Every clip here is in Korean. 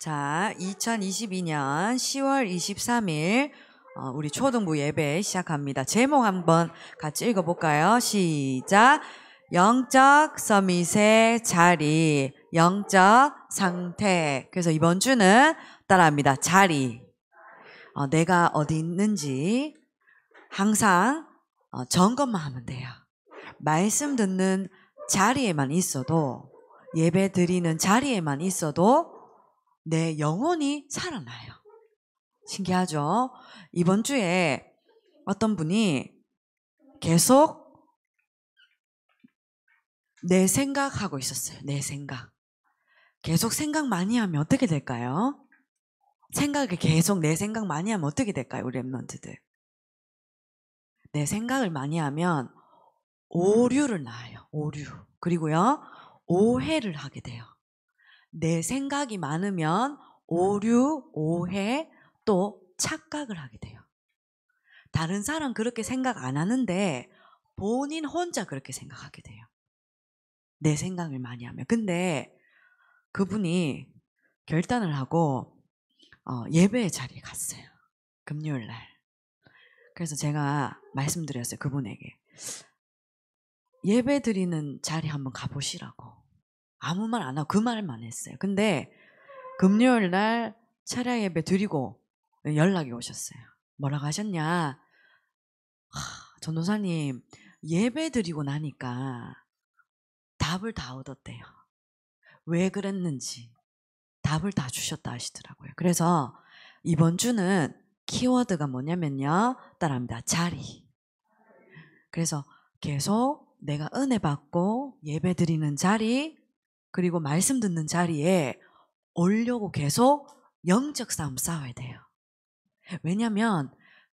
자, 2022년 10월 23일 우리 초등부 예배 시작합니다. 제목 한번 같이 읽어볼까요? 시작. 영적 서밋의 자리, 영적 상태. 그래서 이번 주는 따라합니다. 자리. 어, 내가 어디 있는지 항상 어, 점검만 하면 돼요. 말씀 듣는 자리에만 있어도 예배 드리는 자리에만 있어도 내 영혼이 살아나요. 신기하죠? 이번 주에 어떤 분이 계속 내 생각하고 있었어요. 내 생각. 계속 생각 많이 하면 어떻게 될까요? 생각을 계속 내 생각 많이 하면 어떻게 될까요? 우리 랩런트들. 내 생각을 많이 하면 오류를 낳아요. 오류. 그리고요, 오해를 하게 돼요. 내 생각이 많으면 음. 오류, 오해, 또 착각을 하게 돼요. 다른 사람 그렇게 생각 안 하는데 본인 혼자 그렇게 생각하게 돼요. 내 생각을 많이 하면. 근데 그분이 결단을 하고 어, 예배의 자리에 갔어요. 금요일 날. 그래서 제가 말씀드렸어요. 그분에게. 예배 드리는 자리 한번 가보시라고. 아무 말 안 하고 그 말만 했어요. 근데 금요일 날 차량 예배 드리고 연락이 오셨어요. 뭐라고 하셨냐? 하, 전도사님 예배 드리고 나니까 답을 다 얻었대요. 왜 그랬는지 답을 다 주셨다 하시더라고요. 그래서 이번 주는 키워드가 뭐냐면요. 따라합니다. 자리. 그래서 계속 내가 은혜 받고 예배 드리는 자리, 그리고 말씀 듣는 자리에 올려고 계속 영적 싸움 싸워야 돼요. 왜냐하면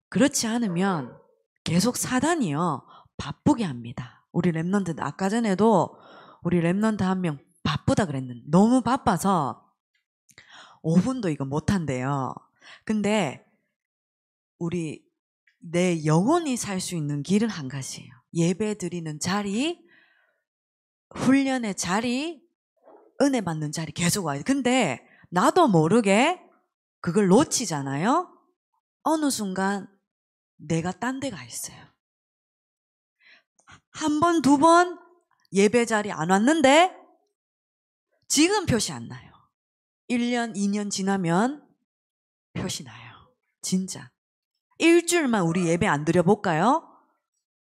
그렇지 않으면 계속 사단이요 바쁘게 합니다. 우리 랩런트 아까 전에도 우리 랩런트 한 명 바쁘다 그랬는데 너무 바빠서 5분도 이거 못한대요. 근데 우리 내 영혼이 살 수 있는 길은 한 가지예요. 예배 드리는 자리, 훈련의 자리, 은혜 받는 자리 계속 와요 근데 나도 모르게 그걸 놓치잖아요? 어느 순간 내가 딴 데 가 있어요. 한 번, 두 번 예배 자리 안 왔는데 지금 표시 안 나요. 1년, 2년 지나면 표시 나요. 진짜. 일주일만 우리 예배 안 드려볼까요?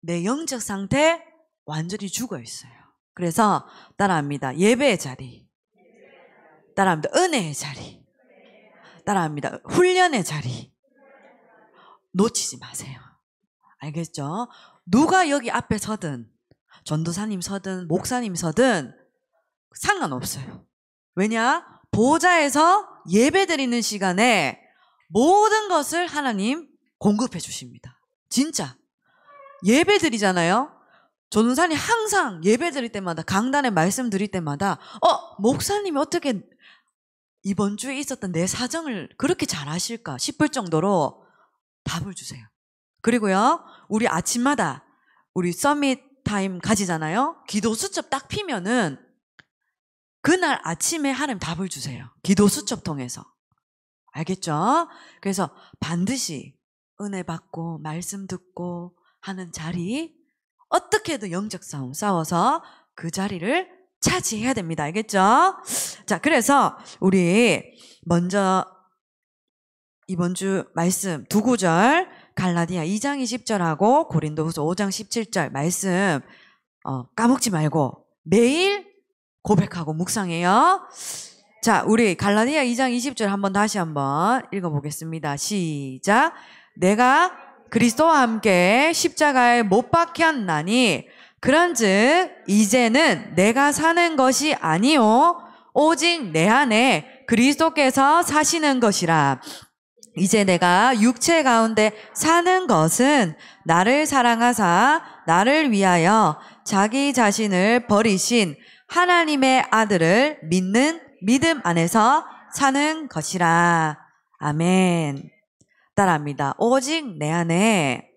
내 영적 상태 완전히 죽어 있어요. 그래서 따라합니다. 예배의 자리. 따라합니다. 은혜의 자리. 따라합니다. 훈련의 자리. 놓치지 마세요. 알겠죠? 누가 여기 앞에 서든, 전도사님 서든, 목사님 서든 상관없어요. 왜냐? 보좌에서 예배 드리는 시간에 모든 것을 하나님 공급해 주십니다. 진짜. 예배 드리잖아요? 전도사님 항상 예배 드릴 때마다 강단에 말씀 드릴 때마다 어 목사님이 어떻게 이번 주에 있었던 내 사정을 그렇게 잘 아실까 싶을 정도로 답을 주세요. 그리고요, 우리 아침마다 우리 서밋 타임 가지잖아요. 기도 수첩 딱 피면은 그날 아침에 하나 답을 주세요. 기도 수첩 통해서. 알겠죠? 그래서 반드시 은혜 받고 말씀 듣고 하는 자리 어떻게든 영적 싸움 싸워서 그 자리를 차지해야 됩니다. 알겠죠? 자, 그래서 우리 먼저 이번 주 말씀 두 구절 갈라디아 2장 20절하고 고린도후서 5장 17절 말씀 어, 까먹지 말고 매일 고백하고 묵상해요. 자, 우리 갈라디아 2장 20절 한번 다시 한번 읽어보겠습니다. 시작. 내가 그리스도와 함께 십자가에 못 박혔나니 그런즉 이제는 내가 사는 것이 아니요 오직 내 안에 그리스도께서 사시는 것이라 이제 내가 육체 가운데 사는 것은 나를 사랑하사 나를 위하여 자기 자신을 버리신 하나님의 아들을 믿는 믿음 안에서 사는 것이라 아멘 따라합니다 오직 내 안에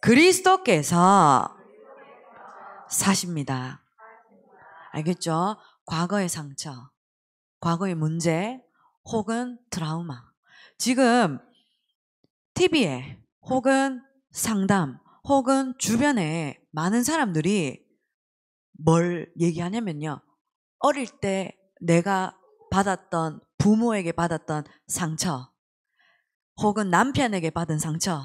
그리스도께서 사십니다. 알겠죠? 과거의 상처, 과거의 문제 혹은 트라우마. 지금 TV에 혹은 상담 혹은 주변에 많은 사람들이 뭘 얘기하냐면요. 어릴 때 내가 받았던 부모에게 받았던 상처 혹은 남편에게 받은 상처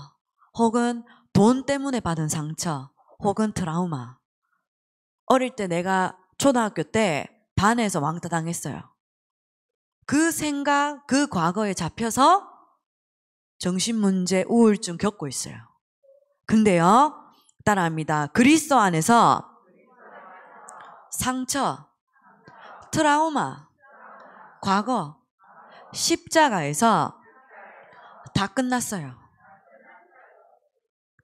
혹은 돈 때문에 받은 상처 혹은 트라우마. 어릴 때 내가 초등학교 때 반에서 왕따 당했어요. 그 생각, 그 과거에 잡혀서 정신문제, 우울증 겪고 있어요. 근데요, 따라합니다. 그리스도 안에서 상처, 트라우마, 과거, 십자가에서 다 끝났어요.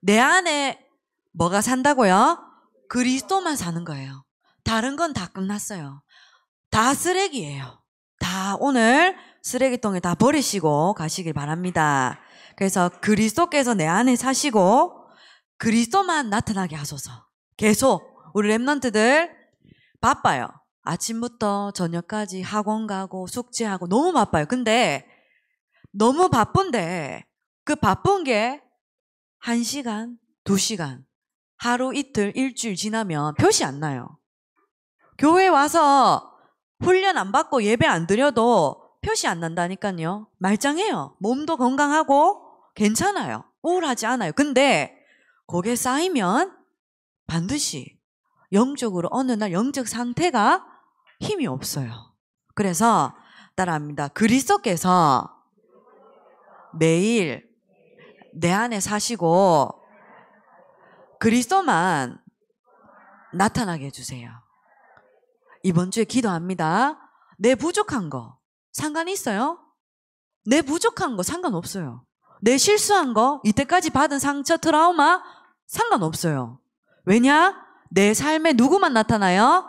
내 안에 뭐가 산다고요? 그리스도만 사는 거예요. 다른 건 다 끝났어요. 다 쓰레기예요. 다 오늘 쓰레기통에 다 버리시고 가시길 바랍니다. 그래서 그리스도께서 내 안에 사시고 그리스도만 나타나게 하소서. 계속 우리 랩런트들 바빠요. 아침부터 저녁까지 학원 가고 숙제하고 너무 바빠요. 근데 너무 바쁜데 그 바쁜 게한 시간, 두 시간, 하루 이틀, 일주일 지나면 표시 안 나요. 교회 와서 훈련 안 받고 예배 안 드려도 표시 안 난다니까요. 말짱해요. 몸도 건강하고 괜찮아요. 우울하지 않아요. 근데 거기 쌓이면 반드시 영적으로 어느 날 영적 상태가 힘이 없어요. 그래서 따라합니다. 그리스도께서 매일 내 안에 사시고 그리스도만 나타나게 해주세요. 이번 주에 기도합니다. 내 부족한 거상관 있어요? 내 부족한 거 상관없어요. 내 실수한 거, 이때까지 받은 상처, 트라우마 상관없어요. 왜냐? 내 삶에 누구만 나타나요?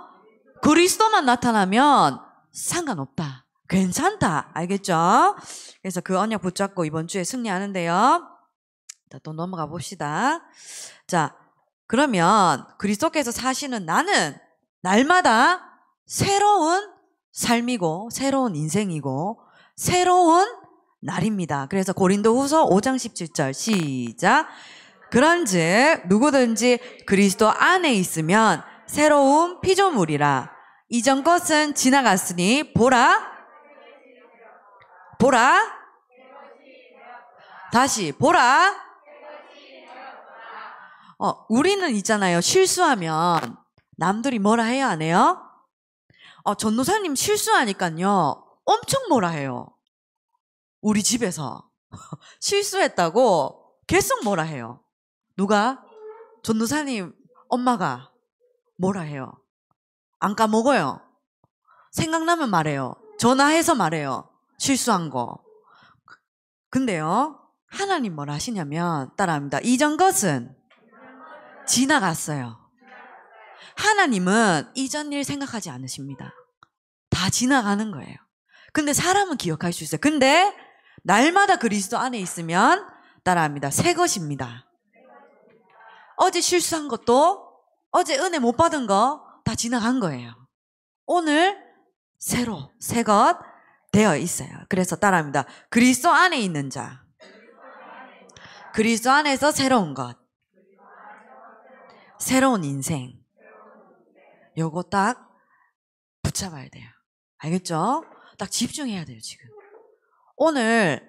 그리스도만 나타나면 상관없다. 괜찮다. 알겠죠? 그래서 그 언약 붙잡고 이번 주에 승리하는데요. 자, 또 넘어가 봅시다. 자, 그러면 그리스도께서 사시는 나는 날마다 새로운 삶이고 새로운 인생이고 새로운 날입니다. 그래서 고린도후서 5장 17절 시작. 그런즉 누구든지 그리스도 안에 있으면 새로운 피조물이라 이전 것은 지나갔으니 보라 보라 다시 보라 어, 우리는 있잖아요. 실수하면 남들이 뭐라 해요, 안 해요? 어, 전노사님 실수하니까요. 엄청 뭐라 해요. 우리 집에서 실수했다고 계속 뭐라 해요. 누가? 전노사님 엄마가 뭐라 해요. 안 까먹어요. 생각나면 말해요. 전화해서 말해요. 실수한 거. 근데요. 하나님 뭘 하시냐면 따라합니다. 이전 것은 지나갔어요. 하나님은 이전 일 생각하지 않으십니다. 다 지나가는 거예요. 근데 사람은 기억할 수 있어요. 근데 날마다 그리스도 안에 있으면 따라합니다. 새 것입니다. 어제 실수한 것도 어제 은혜 못 받은 거 다 지나간 거예요. 오늘 새로 새것 되어 있어요. 그래서 따라합니다. 그리스도 안에 있는 자. 그리스도 안에서 새로운 것. 새로운 인생. 요거 딱 붙잡아야 돼요. 알겠죠? 딱 집중해야 돼요, 지금. 오늘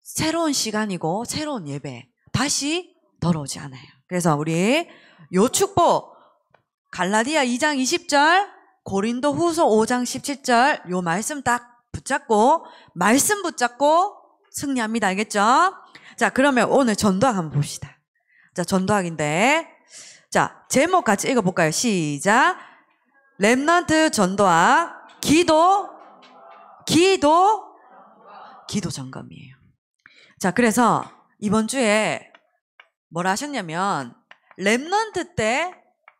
새로운 시간이고 새로운 예배. 다시 더러우지 않아요. 그래서 우리 요 축복 갈라디아 2장 20절 고린도 후서 5장 17절 요 말씀 딱 붙잡고 말씀 붙잡고 승리합니다. 알겠죠? 자, 그러면 오늘 전도학 한번 봅시다. 자, 전도학인데 자, 제목 같이 읽어볼까요? 시작. 랩넌트 전도와 기도, 기도, 기도 점검이에요. 자, 그래서 이번 주에 뭘 하셨냐면, 랩넌트 때,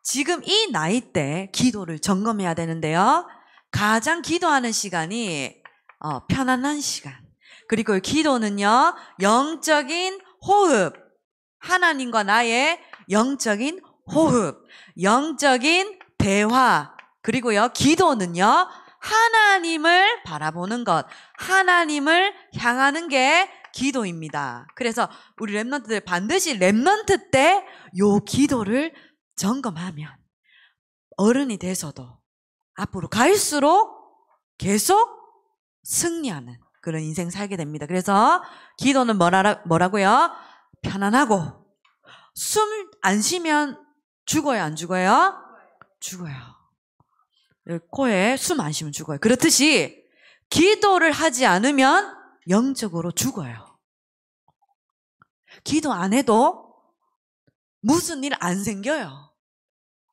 지금 이 나이 때 기도를 점검해야 되는데요. 가장 기도하는 시간이 어, 편안한 시간. 그리고 기도는요, 영적인 호흡. 하나님과 나의 영적인 호흡, 영적인 대화, 그리고요, 기도는요, 하나님을 바라보는 것, 하나님을 향하는 게 기도입니다. 그래서 우리 랩런트들 반드시 랩런트 때 요 기도를 점검하면 어른이 돼서도 앞으로 갈수록 계속 승리하는 그런 인생 살게 됩니다. 그래서 기도는 뭐라, 뭐라고요? 편안하고 숨 안 쉬면 죽어요, 안 죽어요? 죽어요. 예, 코에 숨 안 쉬면 죽어요. 그렇듯이 기도를 하지 않으면 영적으로 죽어요. 기도 안 해도 무슨 일 안 생겨요.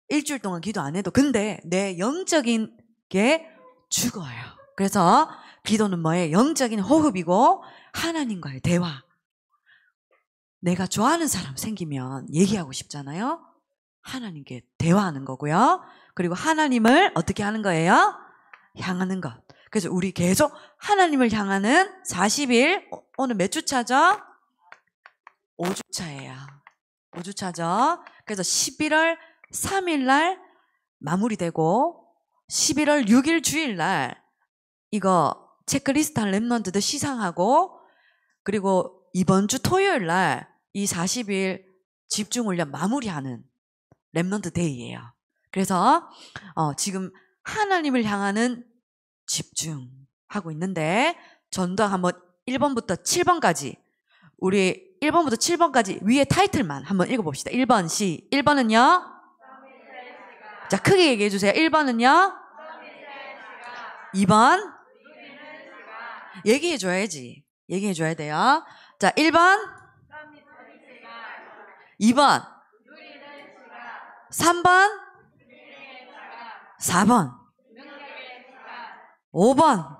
일주일 동안 기도 안 해도. 근데 내 영적인 게 죽어요. 그래서 기도는 뭐예요? 영적인 호흡이고 하나님과의 대화. 내가 좋아하는 사람 생기면 얘기하고 싶잖아요. 하나님께 대화하는 거고요. 그리고 하나님을 어떻게 하는 거예요? 향하는 것. 그래서 우리 계속 하나님을 향하는 40일, 어, 오늘 몇주 차죠? 5주 차예요. 5주 차죠. 그래서 11월 3일 날 마무리되고 11월 6일 주일 날 이거 체크리스트 한랩런드도 시상하고 그리고 이번 주 토요일 날이 40일 집중훈련 마무리하는 랩넌트 데이예요. 그래서 어, 지금 하나님을 향하는 집중하고 있는데 전도학 한번 1번부터 7번까지 우리 1번부터 7번까지 위에 타이틀만 한번 읽어봅시다. 1번 시 1번은요. 자 크게 얘기해 주세요. 1번은요. 2번 얘기해 줘야지. 얘기해 줘야 돼요. 자 1번 2번 3번? 4번? 5번?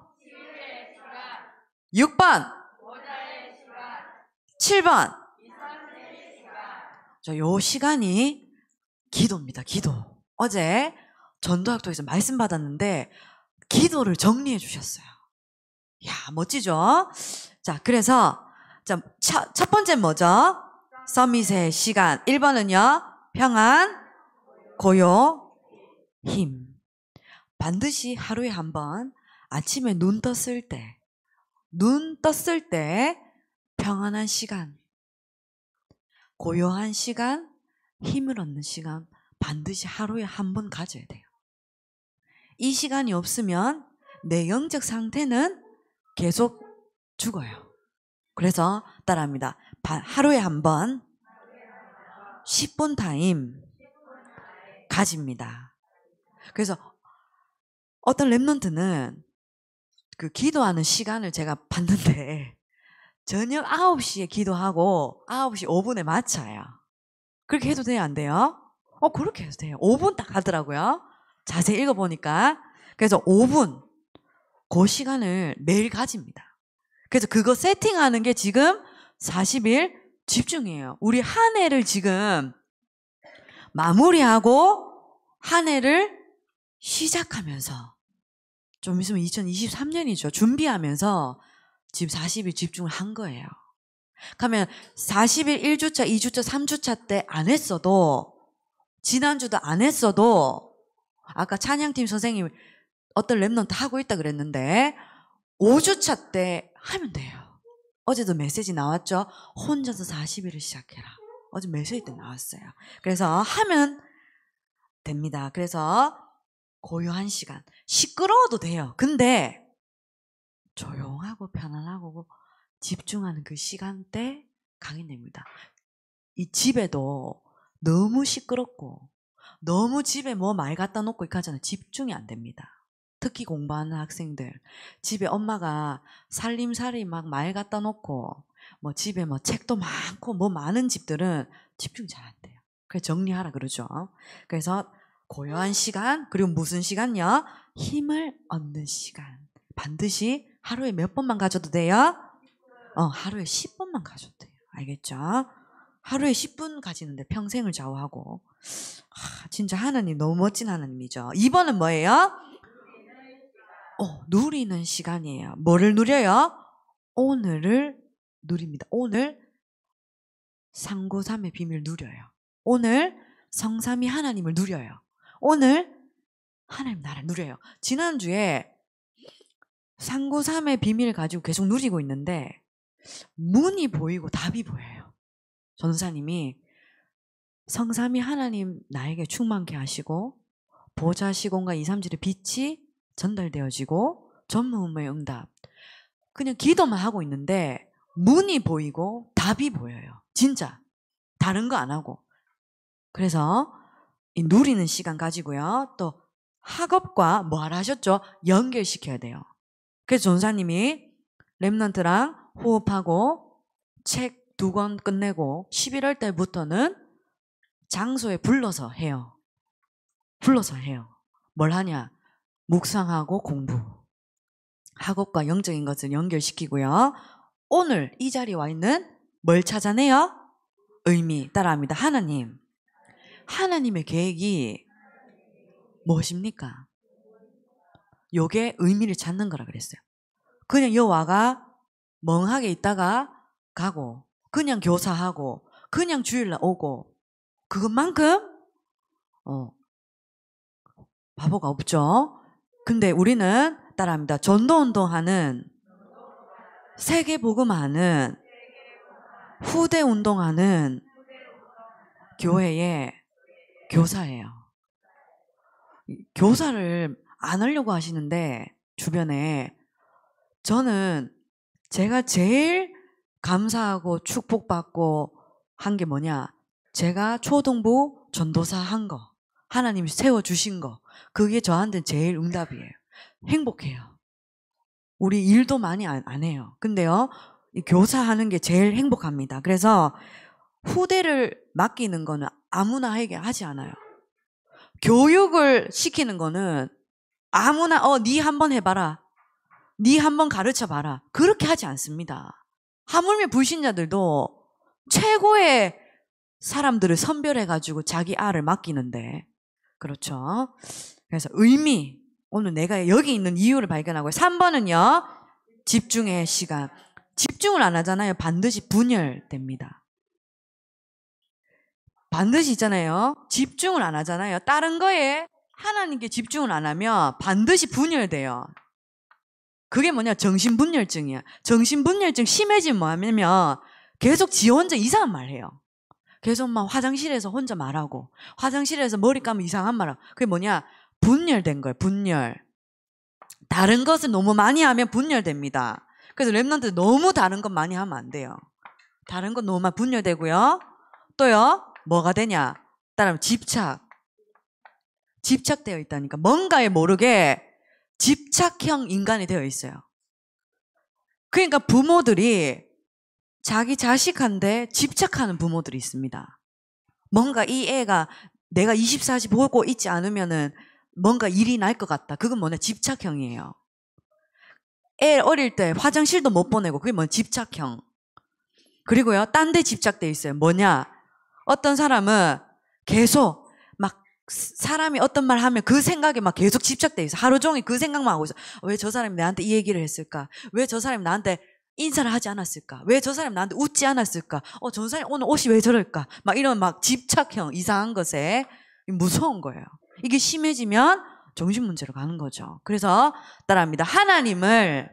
6번? 7번? 저요 시간이 기도입니다. 기도. 어제 전도학도에서 말씀 받았는데 기도를 정리해 주셨어요. 야, 멋지죠? 자, 그래서 자, 첫 번째 뭐죠? 서밋의 시간. 1번은요. 평안. 고요 힘. 반드시 하루에 한 번 아침에 눈 떴을 때, 눈 떴을 때 평안한 시간, 고요한 시간, 힘을 얻는 시간 반드시 하루에 한 번 가져야 돼요. 이 시간이 없으면 내 영적 상태는 계속 죽어요. 그래서 따라합니다. 하루에 한 번, 10분 타임, 가집니다. 그래서 어떤 랩런트는 그 기도하는 시간을 제가 봤는데 저녁 9시에 기도하고 9시 5분에 마쳐요. 그렇게 해도 돼요? 안 돼요? 어, 그렇게 해도 돼요. 5분 딱 하더라고요. 자세히 읽어보니까. 그래서 5분, 그 시간을 매일 가집니다. 그래서 그거 세팅하는 게 지금 40일 집중이에요. 우리 한 해를 지금 마무리하고 한 해를 시작하면서 좀 있으면 2023년이죠. 준비하면서 지금 40일 집중을 한 거예요. 그러면 40일 1주차, 2주차, 3주차 때 안 했어도 지난주도 안 했어도 아까 찬양팀 선생님 어떤 랩넌트 하고 있다 그랬는데 5주차 때 하면 돼요. 어제도 메시지 나왔죠. 혼자서 40일을 시작해라. 어제 메시지 때 나왔어요. 그래서 하면 됩니다. 그래서 고요한 시간. 시끄러워도 돼요. 근데 조용하고 편안하고 집중하는 그 시간대 강인됩니다. 이 집에도 너무 시끄럽고 너무 집에 뭐 말 갖다 놓고 이렇게 하잖아요. 집중이 안 됩니다. 특히 공부하는 학생들 집에 엄마가 살림살이 막 말 갖다 놓고 뭐 집에 뭐 책도 많고 뭐 많은 집들은 집중 잘 안 돼요. 그래서 정리하라 그러죠. 그래서 고요한 시간 그리고 무슨 시간요? 힘을 얻는 시간. 반드시 하루에 몇 번만 가져도 돼요? 어, 하루에 10분만 가져도 돼요. 알겠죠? 하루에 10분 가지는데 평생을 좌우하고. 아, 진짜 하나님 너무 멋진 하나님이죠. 2번은 뭐예요? 어, 누리는 시간이에요. 뭐를 누려요? 오늘을 누립니다. 오늘 상고삼의 비밀 누려요. 오늘 성삼이 하나님을 누려요. 오늘 하나님 나라 를 누려요. 지난주에 상고삼의 비밀 가지고 계속 누리고 있는데 문이 보이고 답이 보여요. 전사님이 성삼이 하나님 나에게 충만케 하시고 보좌 시공과 이삼질의 빛이 전달되어지고 전무후무의 응답 그냥 기도만 하고 있는데 문이 보이고 답이 보여요. 진짜. 다른 거 안 하고. 그래서 누리는 시간 가지고요. 또 학업과 뭘 하셨죠? 연결시켜야 돼요. 그래서 전사님이 랩런트랑 호흡하고 책 두 권 끝내고 11월 달부터는 장소에 불러서 해요. 불러서 해요. 뭘 하냐? 묵상하고 공부. 학업과 영적인 것을 연결시키고요. 오늘 이 자리에 와 있는 뭘 찾아내요? 의미 따라합니다. 하나님. 하나님의 계획이 무엇입니까? 요게 의미를 찾는 거라 그랬어요. 그냥 여와가 멍하게 있다가 가고 그냥 교사하고 그냥 주일날 오고 그것만큼 어 바보가 없죠. 근데 우리는 따라합니다. 전도운동하는 세계 보음하는 후대 운동하는 교회의 교사예요. 교사를 안 하려고 하시는데 주변에 저는 제가 제일 감사하고 축복받고 한 게 뭐냐? 제가 초등부 전도사 한 거, 하나님이 세워주신 거, 그게 저한테 제일 응답이에요. 행복해요. 우리 일도 많이 안, 안 해요. 근데요, 교사하는 게 제일 행복합니다. 그래서 후대를 맡기는 거는 아무나 하게 하지 않아요. 교육을 시키는 거는 아무나 어네 한번 해봐라, 네 한번 가르쳐봐라 그렇게 하지 않습니다. 하물며 불신자들도 최고의 사람들을 선별해가지고 자기 알을 맡기는데 그렇죠. 그래서 의미 오늘 내가 여기 있는 이유를 발견하고요. 3번은요. 집중의 시간. 집중을 안 하잖아요. 반드시 분열됩니다. 반드시 있잖아요. 집중을 안 하잖아요. 다른 거에 하나님께 집중을 안 하면 반드시 분열돼요. 그게 뭐냐? 정신분열증이야. 정신분열증 심해지면 뭐냐면 계속 지 혼자 이상한 말 해요. 계속 막 화장실에서 혼자 말하고 화장실에서 머리 감면 이상한 말하고 그게 뭐냐? 분열된 거예요. 분열. 다른 것을 너무 많이 하면 분열됩니다. 그래서 랩런트 너무 다른 것 많이 하면 안 돼요. 다른 건 너무 많이 분열되고요. 또요. 뭐가 되냐? 따라하면 집착. 집착되어 있다니까. 뭔가에 모르게 집착형 인간이 되어 있어요. 그러니까 부모들이 자기 자식한테 집착하는 부모들이 있습니다. 뭔가 이 애가 내가 24시 보고 있지 않으면은 뭔가 일이 날 것 같다. 그건 뭐냐? 집착형이에요. 애 어릴 때 화장실도 못 보내고 그게 뭐 집착형. 그리고요, 딴 데 집착돼 있어요. 뭐냐? 어떤 사람은 계속 막 사람이 어떤 말 하면 그 생각에 막 계속 집착돼 있어. 하루 종일 그 생각만 하고 있어. 왜 저 사람이 나한테 이 얘기를 했을까? 왜 저 사람이 나한테 인사를 하지 않았을까? 왜 저 사람 나한테 웃지 않았을까? 어, 저 사람 오늘 옷이 왜 저럴까? 막 이런 막 집착형 이상한 것에 무서운 거예요. 이게 심해지면 정신문제로 가는 거죠. 그래서 따라합니다. 하나님을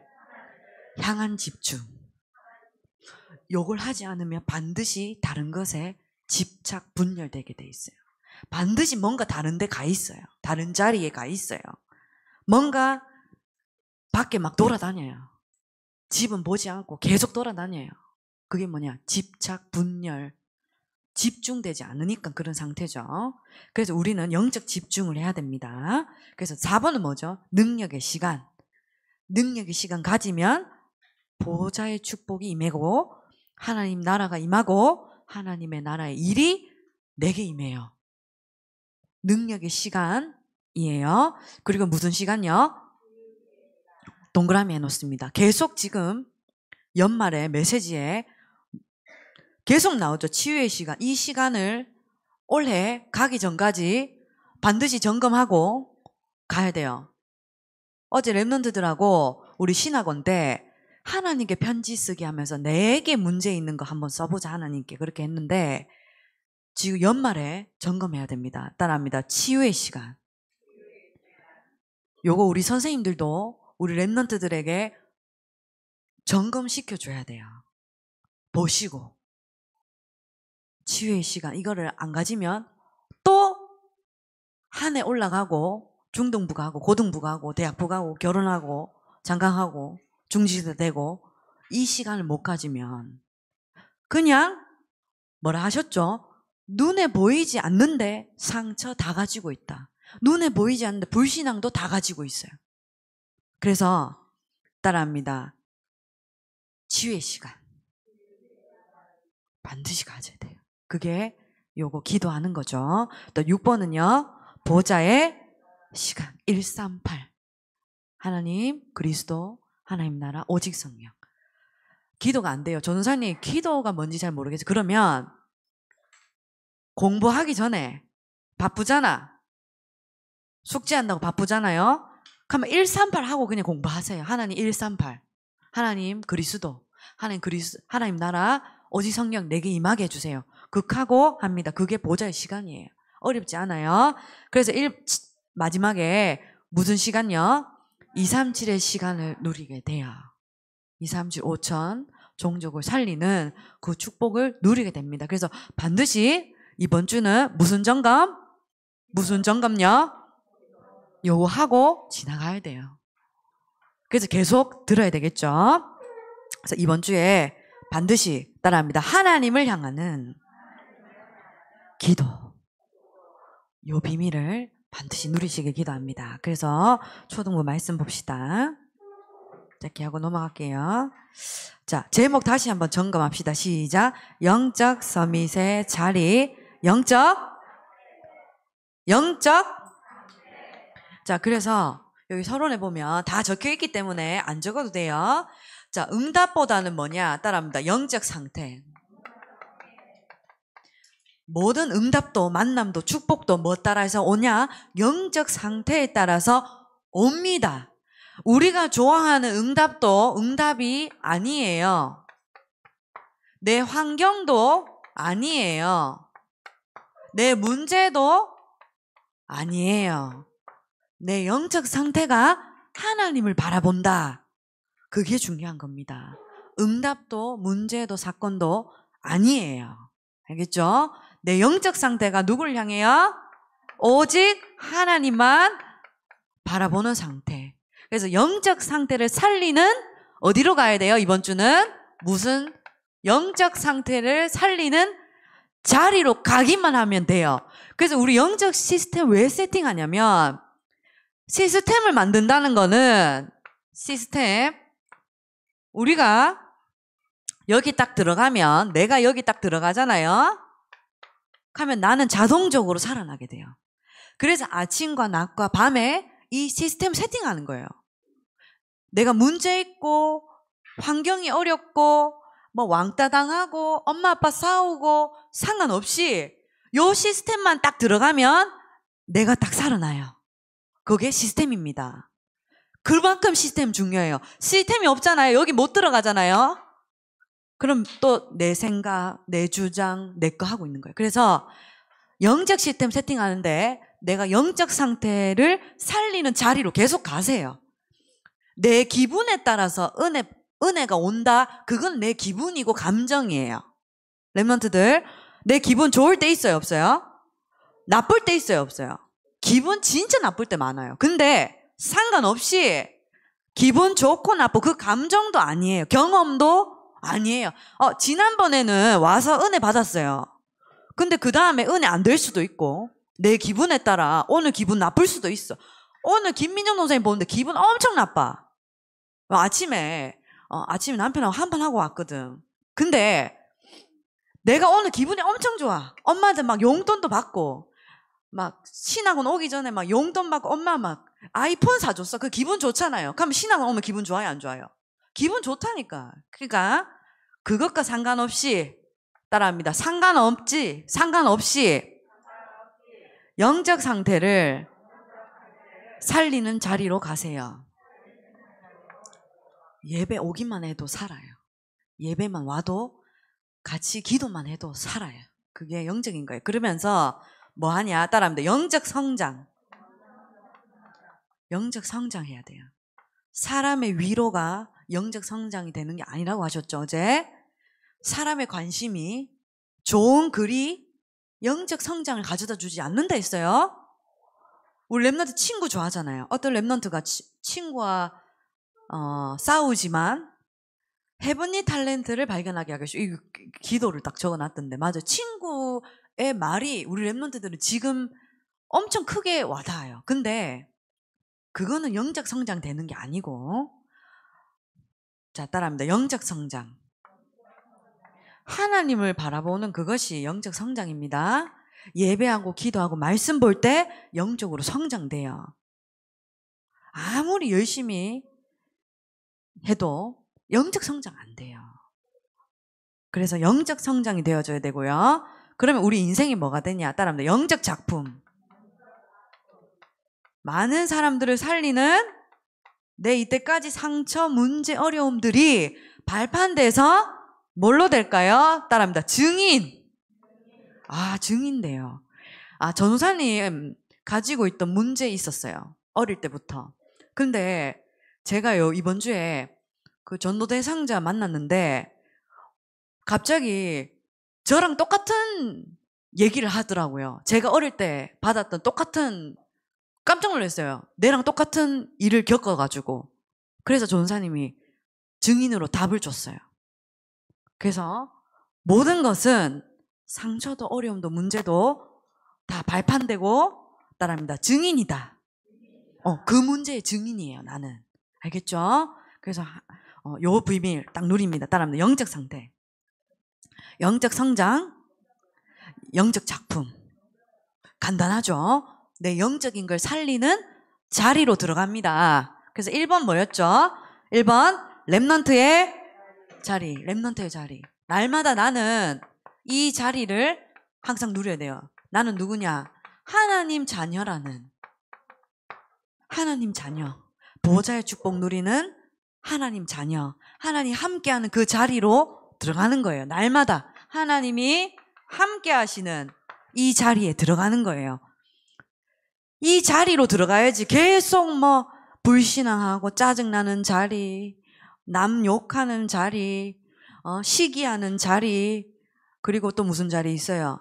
향한 집중. 욕을 하지 않으면 반드시 다른 것에 집착 분열되게 돼 있어요. 반드시 뭔가 다른 데 가 있어요. 다른 자리에 가 있어요. 뭔가 밖에 막 돌아다녀요. 집은 보지 않고 계속 돌아다녀요. 그게 뭐냐? 집착 분열 집중되지 않으니까 그런 상태죠. 그래서 우리는 영적 집중을 해야 됩니다. 그래서 4번은 뭐죠? 능력의 시간. 능력의 시간 가지면 보좌의 축복이 임하고 하나님 나라가 임하고 하나님의 나라의 일이 내게 임해요. 능력의 시간이에요. 그리고 무슨 시간요? 이 동그라미 해놓습니다. 계속 지금 연말에 메시지에 계속 나오죠. 치유의 시간. 이 시간을 올해 가기 전까지 반드시 점검하고 가야 돼요. 어제 랩런트들하고 우리 신학원 때 하나님께 편지 쓰기 하면서 내게 문제 있는 거 한번 써보자 하나님께 그렇게 했는데 지금 연말에 점검해야 됩니다. 따라합니다. 치유의 시간. 요거 우리 선생님들도 우리 랩런트들에게 점검시켜줘야 돼요. 보시고 치유의 시간 이거를 안 가지면 또 한 해 올라가고 중등부 가고 고등부 가고 대학부 가고 결혼하고 장강하고 중지도 되고 이 시간을 못 가지면 그냥 뭐라 하셨죠? 눈에 보이지 않는데 상처 다 가지고 있다. 눈에 보이지 않는데 불신앙도 다 가지고 있어요. 그래서 따라합니다. 치유의 시간 반드시 가져야 돼요. 그게 요거 기도하는 거죠. 또 6번은요. 보좌의 시간 138. 하나님, 그리스도, 하나님 나라, 오직 성령. 기도가 안 돼요. 전사님, 기도가 뭔지 잘 모르겠어요. 그러면 공부하기 전에 바쁘잖아. 숙제한다고 바쁘잖아요. 그러면 138 하고 그냥 공부하세요. 하나님 138. 하나님 그리스도. 하나님 그리스 하나님 나라 오직 성령 내게 임하게 해 주세요. 극하고 합니다. 그게 보좌의 시간이에요. 어렵지 않아요. 그래서 1, 마지막에 무슨 시간요? 2, 3, 7의 시간을 누리게 돼요. 2, 3, 7, 5천 종족을 살리는 그 축복을 누리게 됩니다. 그래서 반드시 이번 주는 무슨 점검? 무슨 점검요? 요하고 지나가야 돼요. 그래서 계속 들어야 되겠죠. 그래서 이번 주에 반드시 따라합니다. 하나님을 향하는 기도. 요 비밀을 반드시 누리시길 기도합니다. 그래서 초등부 말씀 봅시다. 짧게 하고 넘어갈게요. 자, 제목 다시 한번 점검합시다. 시작. 영적 서밋의 자리. 영적? 영적? 자, 그래서 여기 서론에 보면 다 적혀 있기 때문에 안 적어도 돼요. 자, 응답보다는 뭐냐? 따라합니다. 영적 상태. 모든 응답도 만남도 축복도 뭐 따라서 오냐? 영적 상태에 따라서 옵니다. 우리가 좋아하는 응답도 응답이 아니에요. 내 환경도 아니에요. 내 문제도 아니에요. 내 영적 상태가 하나님을 바라본다. 그게 중요한 겁니다. 응답도 문제도 사건도 아니에요. 알겠죠? 내 영적 상태가 누굴 향해요? 오직 하나님만 바라보는 상태. 그래서 영적 상태를 살리는 어디로 가야 돼요? 이번 주는 무슨 영적 상태를 살리는 자리로 가기만 하면 돼요. 그래서 우리 영적 시스템 왜 세팅하냐면 시스템을 만든다는 거는 시스템 우리가 여기 딱 들어가면 내가 여기 딱 들어가잖아요. 하면 나는 자동적으로 살아나게 돼요. 그래서 아침과 낮과 밤에 이 시스템 세팅하는 거예요. 내가 문제 있고 환경이 어렵고 뭐 왕따 당하고 엄마 아빠 싸우고 상관없이 요 시스템만 딱 들어가면 내가 딱 살아나요. 그게 시스템입니다. 그만큼 시스템 중요해요. 시스템이 없잖아요. 여기 못 들어가잖아요. 그럼 또 내 생각, 내 주장, 내 거 하고 있는 거예요. 그래서 영적 시스템 세팅하는데 내가 영적 상태를 살리는 자리로 계속 가세요. 내 기분에 따라서 은혜, 은혜가 온다? 그건 내 기분이고 감정이에요. 랩런트들, 내 기분 좋을 때 있어요, 없어요? 나쁠 때 있어요, 없어요? 기분 진짜 나쁠 때 많아요. 근데 상관없이 기분 좋고 나쁘고 그 감정도 아니에요. 경험도 아니에요. 어, 지난번에는 와서 은혜 받았어요. 근데 그 다음에 은혜 안 될 수도 있고, 내 기분에 따라 오늘 기분 나쁠 수도 있어. 오늘 김민정 동생이 보는데 기분 엄청 나빠. 어, 아침에, 어, 아침에 남편하고 한판 하고 왔거든. 근데 내가 오늘 기분이 엄청 좋아. 엄마한테 막 용돈도 받고, 막 신학원 오기 전에 막 용돈 받고 엄마 막 아이폰 사줬어. 그 기분 좋잖아요. 그럼 신학원 오면 기분 좋아요? 안 좋아요? 기분 좋다니까. 그러니까 그것과 상관없이 따라합니다. 상관없지, 상관없이 영적 상태를 살리는 자리로 가세요. 예배 오기만 해도 살아요. 예배만 와도 같이 기도만 해도 살아요. 그게 영적인 거예요. 그러면서 뭐 하냐? 따라합니다. 영적 성장. 영적 성장해야 돼요. 사람의 위로가 영적 성장이 되는 게 아니라고 하셨죠, 어제? 사람의 관심이 좋은 글이 영적 성장을 가져다 주지 않는다 했어요. 우리 랩런트 친구 좋아하잖아요. 어떤 랩런트가 친구와 어, 싸우지만 헤븐니 탤런트를 발견하게 하겠죠. 이 기도를 딱 적어놨던데 맞아. 친구의 말이 우리 랩런트들은 지금 엄청 크게 와닿아요. 근데 그거는 영적 성장 되는 게 아니고 자 따라합니다. 영적 성장. 하나님을 바라보는 그것이 영적 성장입니다. 예배하고 기도하고 말씀 볼 때 영적으로 성장돼요. 아무리 열심히 해도 영적 성장 안 돼요. 그래서 영적 성장이 되어줘야 되고요. 그러면 우리 인생이 뭐가 되냐? 따라합니다. 영적 작품. 많은 사람들을 살리는 내 이때까지 상처, 문제, 어려움들이 발판돼서 뭘로 될까요? 따라합니다. 증인. 아, 증인데요. 아, 전우사님 가지고 있던 문제 있었어요. 어릴 때부터. 근데 제가요, 이번 주에 그 전도대 상자 만났는데 갑자기 저랑 똑같은 얘기를 하더라고요. 제가 어릴 때 받았던 똑같은 깜짝 놀랐어요. 내랑 똑같은 일을 겪어가지고. 그래서 전사님이 증인으로 답을 줬어요. 그래서 모든 것은 상처도 어려움도 문제도 다 발판되고 따라합니다. 증인이다. 어, 그 문제의 증인이에요, 나는. 알겠죠? 그래서 어, 요 비밀 딱 누립니다. 따라합니다. 영적 상태. 영적 성장, 영적 작품. 간단하죠? 내 영적인 걸 살리는 자리로 들어갑니다. 그래서 1번 뭐였죠? 1번 랩넌트의 자리, 랩런트의 자리. 날마다 나는 이 자리를 항상 누려야 돼요. 나는 누구냐? 하나님 자녀라는 하나님 자녀. 보호자의 축복 누리는 하나님 자녀. 하나님 함께하는 그 자리로 들어가는 거예요. 날마다 하나님이 함께하시는 이 자리에 들어가는 거예요. 이 자리로 들어가야지 계속 뭐 불신앙하고 짜증나는 자리, 남 욕하는 자리, 어, 시기하는 자리, 그리고 또 무슨 자리 있어요?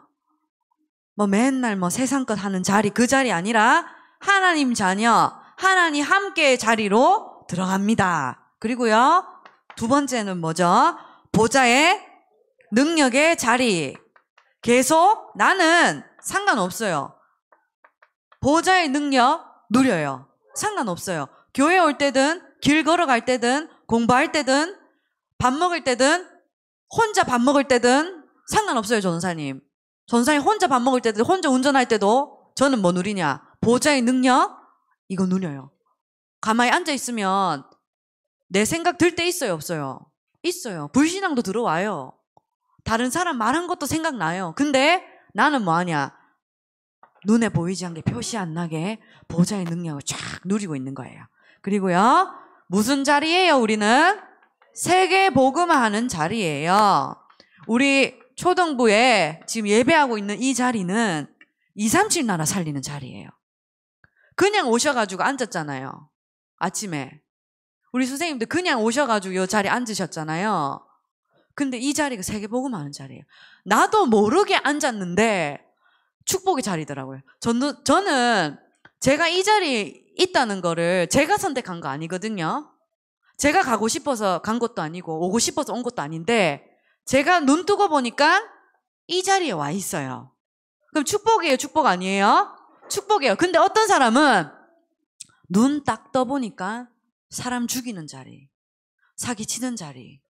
뭐 맨날 뭐 세상 껏 하는 자리, 그 자리 아니라 하나님 자녀, 하나님 함께의 자리로 들어갑니다. 그리고요, 두 번째는 뭐죠? 보좌의 능력의 자리. 계속 나는 상관없어요. 보좌의 능력 누려요. 상관없어요. 교회 올 때든 길 걸어갈 때든 공부할 때든 밥 먹을 때든 혼자 밥 먹을 때든 상관없어요, 전사님. 전사님 혼자 밥 먹을 때든 혼자 운전할 때도 저는 뭐 누리냐? 보좌의 능력? 이거 누려요. 가만히 앉아 있으면 내 생각 들 때 있어요, 없어요? 있어요. 불신앙도 들어와요. 다른 사람 말한 것도 생각나요. 근데 나는 뭐하냐? 눈에 보이지 않게 표시 안 나게 보좌의 능력을 쫙 누리고 있는 거예요. 그리고요. 무슨 자리예요, 우리는? 세계 복음화하는 자리예요. 우리 초등부에 지금 예배하고 있는 이 자리는 2, 3, 7 나라 살리는 자리예요. 그냥 오셔가지고 앉았잖아요. 아침에. 우리 선생님들 그냥 오셔가지고 이 자리에 앉으셨잖아요. 근데 이 자리가 세계복음하는 자리예요. 나도 모르게 앉았는데 축복의 자리더라고요. 저는, 저는 제가 이 자리에 있다는 거를 제가 선택한 거 아니거든요. 제가 가고 싶어서 간 것도 아니고 오고 싶어서 온 것도 아닌데 제가 눈 뜨고 보니까 이 자리에 와 있어요. 그럼 축복이에요, 축복 아니에요? 축복이에요. 근데 어떤 사람은 눈 딱 떠보니까 사람 죽이는 자리, 사기치는 자리,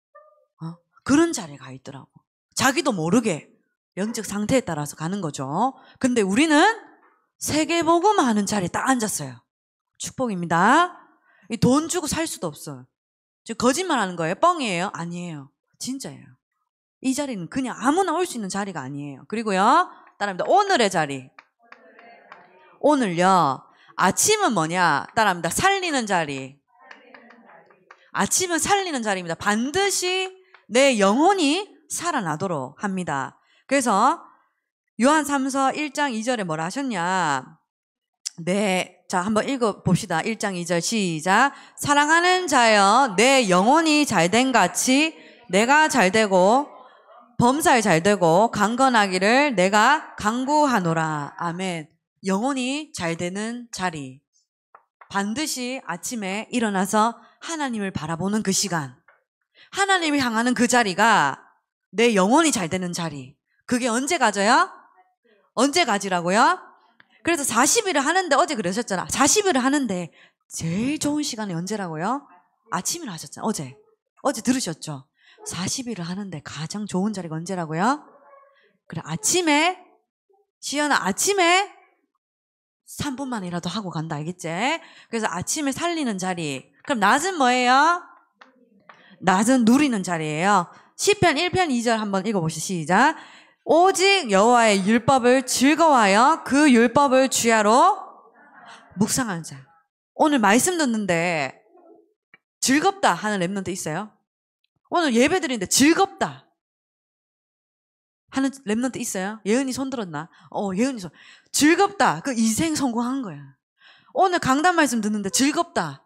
어? 그런 자리에 가 있더라고. 자기도 모르게 영적 상태에 따라서 가는 거죠. 근데 우리는 세계 보고만 하는 자리에 딱 앉았어요. 축복입니다. 돈 주고 살 수도 없어요. 지금 거짓말 하는 거예요? 뻥이에요? 아니에요. 진짜예요. 이 자리는 그냥 아무나 올 수 있는 자리가 아니에요. 그리고요, 따라합니다. 오늘의 자리. 오늘요, 아침은 뭐냐? 따라합니다. 살리는 자리. 아침은 살리는 자리입니다. 반드시 내 영혼이 살아나도록 합니다. 그래서 요한 3서 1장 2절에 뭐라 하셨냐? 내 자, 한번 읽어 봅시다. 1장 2절 시작. 사랑하는 자여, 내 영혼이 잘 된 같이 내가 잘되고 범살 잘되고 강건하기를 내가 강구하노라. 아멘. 영혼이 잘되는 자리. 반드시 아침에 일어나서 하나님을 바라보는 그 시간. 하나님을 향하는 그 자리가 내 영혼이 잘되는 자리. 그게 언제 가져요? 언제 가지라고요? 그래서 40일을 하는데 어제 그러셨잖아. 40일을 하는데 제일 좋은 시간이 언제라고요? 아침을 하셨잖아 어제. 어제 들으셨죠? 40일을 하는데 가장 좋은 자리가 언제라고요? 그래, 아침에, 시연아, 아침에 3분만이라도 하고 간다, 알겠지? 그래서 아침에 살리는 자리. 그럼 낮은 뭐예요? 낮은 누리는 자리예요. 10편 1편 2절 한번 읽어보시죠. 시작. 오직 여호와의 율법을 즐거워하여 그 율법을 주야로 묵상하는 자. 오늘 말씀 듣는데 즐겁다 하는 랩런트 있어요? 오늘 예배 드리는데 즐겁다 하는 랩런트 있어요? 예은이 손 들었나? 어, 예은이 손. 즐겁다. 그 인생 성공한 거야. 오늘 강단 말씀 듣는데 즐겁다.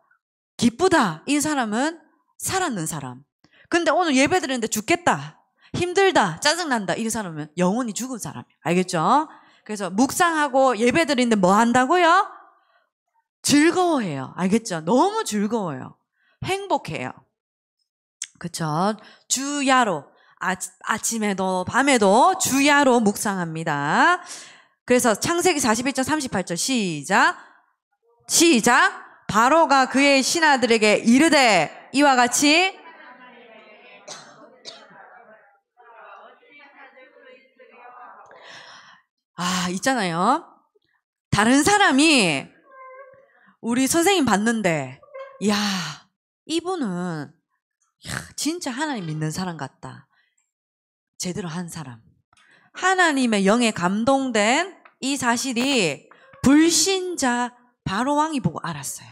기쁘다. 이 사람은 살았는 사람. 근데 오늘 예배 드리는데 죽겠다. 힘들다, 짜증난다, 이 사람은 영혼이 죽은 사람이에요. 알겠죠? 그래서 묵상하고 예배 드리는데 뭐 한다고요? 즐거워해요. 알겠죠? 너무 즐거워요. 행복해요. 그쵸? 주야로. 아, 아침에도 밤에도 주야로 묵상합니다. 그래서 창세기 41장 38절 시작. 시작. 바로가 그의 신하들에게 이르되 이와 같이 아, 있잖아요. 다른 사람이 우리 선생님 봤는데, 이야, 이분은, 이야, 진짜 하나님 믿는 사람 같다. 제대로 한 사람. 하나님의 영에 감동된 이 사실이 불신자 바로 왕이 보고 알았어요.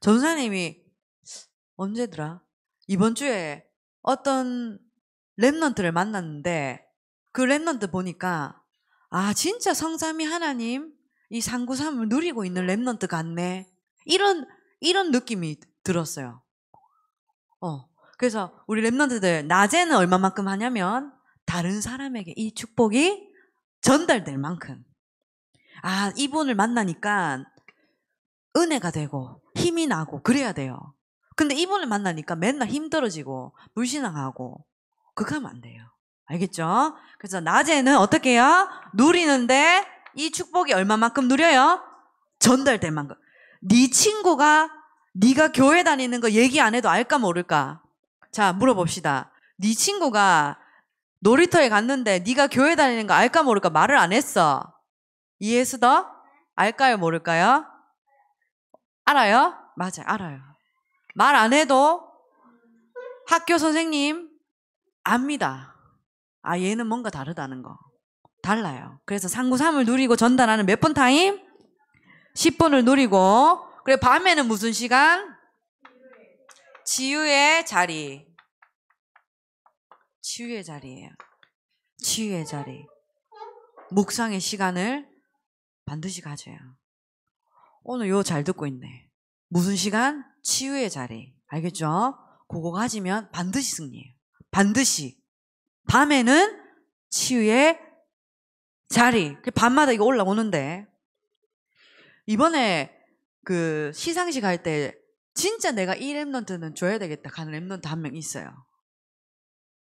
전사님이 언제더라? 이번 주에 어떤 랩런트를 만났는데 그 랩런트 보니까 아 진짜 성삼이 하나님 이 상구삼을 누리고 있는 랩런트 같네 이런 이런 느낌이 들었어요. 어 그래서 우리 랩런트들 낮에는 얼마만큼 하냐면 다른 사람에게 이 축복이 전달될 만큼 아 이분을 만나니까 은혜가 되고 힘이 나고 그래야 돼요. 근데 이분을 만나니까 맨날 힘들어지고 불신앙하고 그거 하면 안 돼요. 알겠죠? 그래서 낮에는 어떻게 해요? 누리는데 이 축복이 얼마만큼 누려요? 전달될 만큼. 네 친구가 네가 교회 다니는 거 얘기 안 해도 알까 모를까? 자, 물어봅시다. 네 친구가 놀이터에 갔는데 네가 교회 다니는 거 알까 모를까 말을 안 했어. 이해했어? 알까요, 모를까요? 알아요? 맞아요, 알아요. 말 안 해도 학교 선생님 압니다. 아 얘는 뭔가 다르다는 거 달라요 그래서 상구3을 누리고 전달하는 몇 분 타임? 10분을 누리고 그래 밤에는 무슨 시간? 치유의 자리 치유의 자리예요 치유의 자리 묵상의 시간을 반드시 가져요 오늘 이거 잘 듣고 있네 무슨 시간? 치유의 자리 알겠죠? 그거 가지면 반드시 승리예요 반드시 밤에는 치유의 자리. 밤마다 이거 올라오는데. 이번에 그 시상식 할 때 진짜 내가 이 랩런트는 줘야 되겠다. 가는 랩런트 한 명 있어요.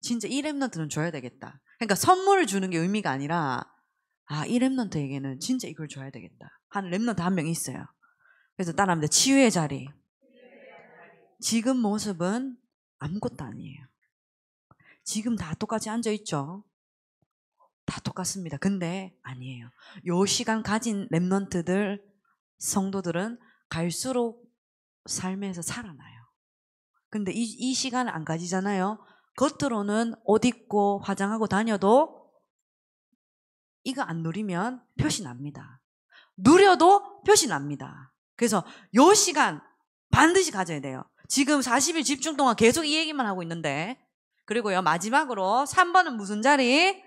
진짜 이 랩런트는 줘야 되겠다. 그러니까 선물을 주는 게 의미가 아니라 아, 이 랩런트에게는 진짜 이걸 줘야 되겠다. 한 랩런트 한 명 있어요. 그래서 따라합니다. 치유의 자리. 지금 모습은 아무것도 아니에요. 지금 다 똑같이 앉아있죠. 다 똑같습니다. 근데 아니에요. 요 시간 가진 랩런트들 성도들은 갈수록 삶에서 살아나요. 근데 이, 이 시간 안 가지잖아요. 겉으로는 옷 입고 화장하고 다녀도 이거 안 누리면 표시 납니다. 누려도 표시 납니다. 그래서 요 시간 반드시 가져야 돼요. 지금 40일 집중 동안 계속 이 얘기만 하고 있는데 그리고요, 마지막으로 3번은 무슨 자리?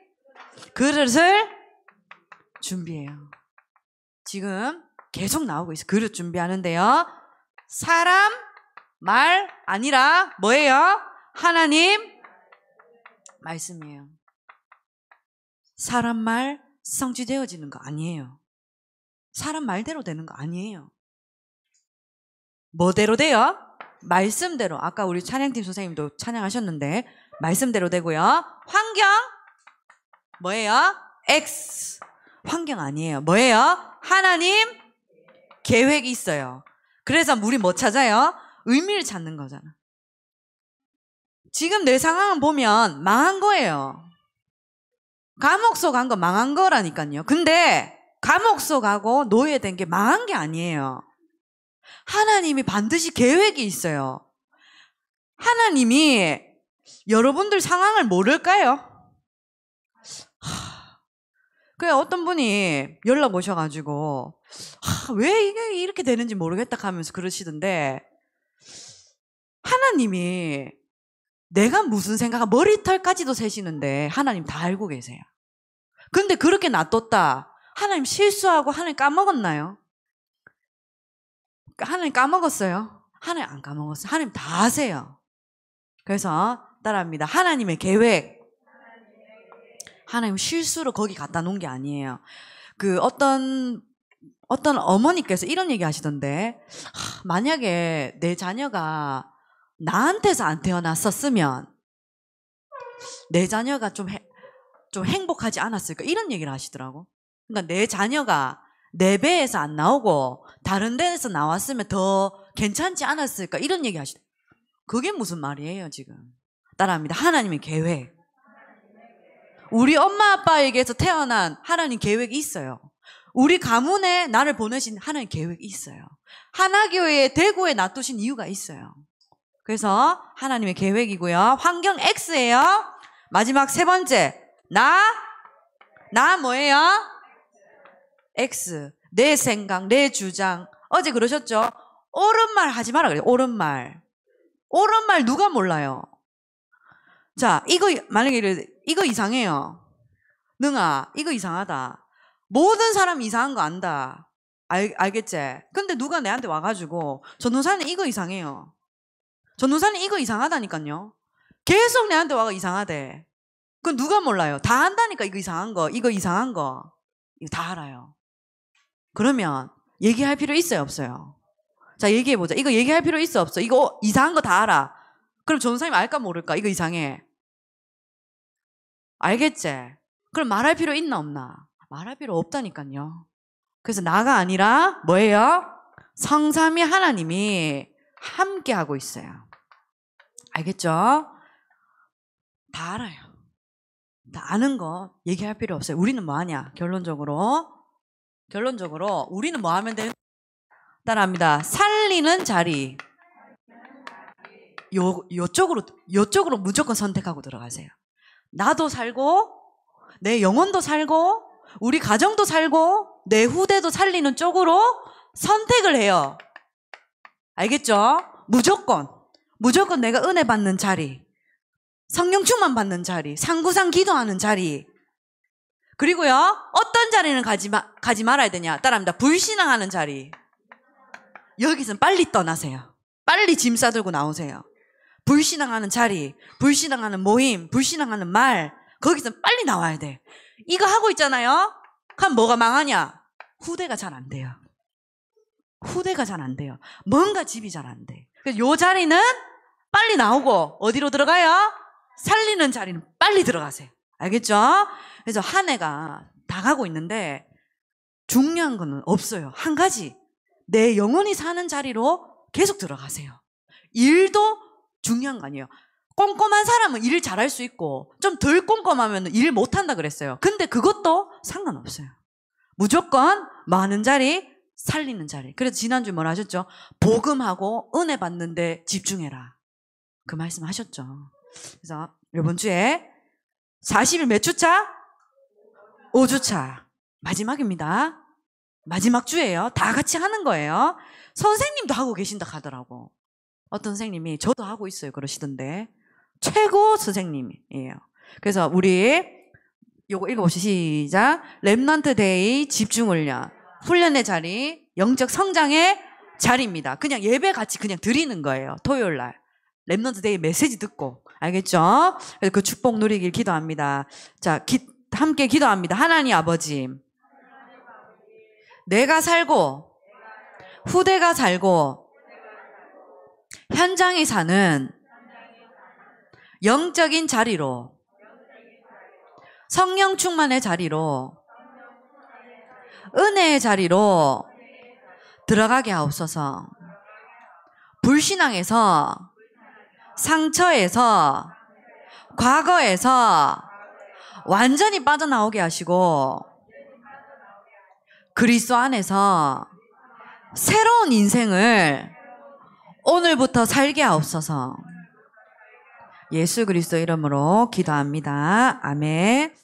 그릇을 준비해요. 지금 계속 나오고 있어요. 그릇 준비하는데요. 사람, 말 아니라 뭐예요? 하나님 말씀이에요. 사람 말 성취되어지는 거 아니에요. 사람 말대로 되는 거 아니에요. 뭐대로 돼요? 말씀대로. 아까 우리 찬양팀 선생님도 찬양하셨는데 말씀대로 되고요. 환경 뭐예요? X 환경 아니에요. 뭐예요? 하나님 계획이 있어요. 그래서 우리 뭐 찾아요? 의미를 찾는 거잖아. 지금 내 상황을 보면 망한 거예요. 감옥 속한거 망한 거라니까요. 근데 감옥 속하고 노예된 게 망한 게 아니에요. 하나님이 반드시 계획이 있어요. 하나님이 여러분들 상황을 모를까요? 그래 어떤 분이 연락 오셔가지고 왜 이게 이렇게 되는지 모르겠다 하면서 그러시던데 하나님이 내가 무슨 생각 머리털까지도 세시는데 하나님 다 알고 계세요. 근데 그렇게 놔뒀다 하나님 실수하고 하나님 까먹었나요? 하나님 까먹었어요? 하나님 안 까먹었어요. 하나님 다 아세요. 그래서 따라합니다. 하나님의 계획. 하나님 실수로 거기 갖다 놓은 게 아니에요. 그 어떤 어떤 어머니께서 이런 얘기 하시던데 하, 만약에 내 자녀가 나한테서 안 태어났었으면 내 자녀가 좀, 해, 좀 행복하지 않았을까 이런 얘기를 하시더라고 그러니까 내 자녀가 내 배에서 안 나오고 다른 데에서 나왔으면 더 괜찮지 않았을까 이런 얘기 하시더 그게 무슨 말이에요 지금 따라합니다. 하나님의 계획. 우리 엄마 아빠에게서 태어난 하나님 계획이 있어요. 우리 가문에 나를 보내신 하나님 계획이 있어요. 하나교회 대구에 놔두신 이유가 있어요. 그래서 하나님의 계획이고요. 환경 X예요. 마지막 세 번째. 나? 나 뭐예요? X. 내 생각, 내 주장. 어제 그러셨죠? 옳은 말 하지 마라 그래요. 옳은 말. 옳은 말 누가 몰라요? 자, 이거 만약에 이래, 이거 이상해요. 능아, 이거 이상하다. 모든 사람 이상한 거 안다. 알, 알겠지? 근데 누가 내한테 와가지고 전도사는 이거 이상해요. 전도사는 이거 이상하다니까요. 계속 내한테 와가 이상하대. 그건 누가 몰라요? 다한다니까 이거 이상한 거, 이거 이상한 거. 이거 다 알아요. 그러면 얘기할 필요 있어요, 없어요? 자, 얘기해보자. 이거 얘기할 필요 있어, 없어? 이거 어, 이상한 거 다 알아. 그럼 전사님 알까 모를까? 이거 이상해. 알겠지? 그럼 말할 필요 있나 없나? 말할 필요 없다니까요. 그래서 나가 아니라 뭐예요? 성삼이 하나님이 함께 하고 있어요. 알겠죠? 다 알아요. 다 아는 거 얘기할 필요 없어요. 우리는 뭐 하냐? 결론적으로 결론적으로 우리는 뭐 하면 되는 따라합니다. 살리는 자리. 요, 요쪽으로, 요쪽으로 무조건 선택하고 들어가세요. 나도 살고, 내 영혼도 살고, 우리 가정도 살고, 내 후대도 살리는 쪽으로 선택을 해요. 알겠죠? 무조건. 무조건 내가 은혜 받는 자리. 성령 충만 받는 자리. 상구상 기도하는 자리. 그리고요, 어떤 자리는 가지, 마, 가지 말아야 되냐? 따라합니다. 불신앙하는 자리. 여기선 빨리 떠나세요. 빨리 짐 싸들고 나오세요. 불신앙하는 자리, 불신앙하는 모임, 불신앙하는 말, 거기서 빨리 나와야 돼. 이거 하고 있잖아요? 그럼 뭐가 망하냐? 후대가 잘 안 돼요. 후대가 잘 안 돼요. 뭔가 집이 잘 안 돼. 그래서 요 자리는 빨리 나오고, 어디로 들어가요? 살리는 자리는 빨리 들어가세요. 알겠죠? 그래서 한 해가 다 가고 있는데, 중요한 거는 없어요. 한 가지. 내 영혼이 사는 자리로 계속 들어가세요. 일도 중요한 거 아니에요. 꼼꼼한 사람은 일을 잘할 수 있고 좀 덜 꼼꼼하면 일을 못한다 그랬어요. 근데 그것도 상관없어요. 무조건 많은 자리 살리는 자리. 그래서 지난주 뭐라 하셨죠? 복음하고 은혜 받는데 집중해라. 그 말씀 하셨죠. 그래서 이번 주에 40일 몇 주차? 5주차. 마지막입니다. 마지막 주예요. 다 같이 하는 거예요. 선생님도 하고 계신다 하더라고. 어떤 선생님이 저도 하고 있어요 그러시던데 최고 선생님이에요. 그래서 우리 요거 읽어보시 시작. 랩넌트 데이 집중훈련 훈련의 자리 영적 성장의 자리입니다. 그냥 예배 같이 그냥 드리는 거예요. 토요일 날 랩넌트 데이 메시지 듣고 알겠죠? 그 축복 누리길 기도합니다. 자, 기, 함께 기도합니다. 하나님 아버지, 내가 살고 후대가 살고 현장에 사는 영적인 자리로 성령 충만의 자리로 은혜의 자리로 들어가게 하옵소서. 불신앙에서 상처에서 과거에서 완전히 빠져나오게 하시고 그리스도 안에서 새로운 인생을 오늘부터 살게 하옵소서. 예수 그리스도 이름으로 기도합니다. 아멘.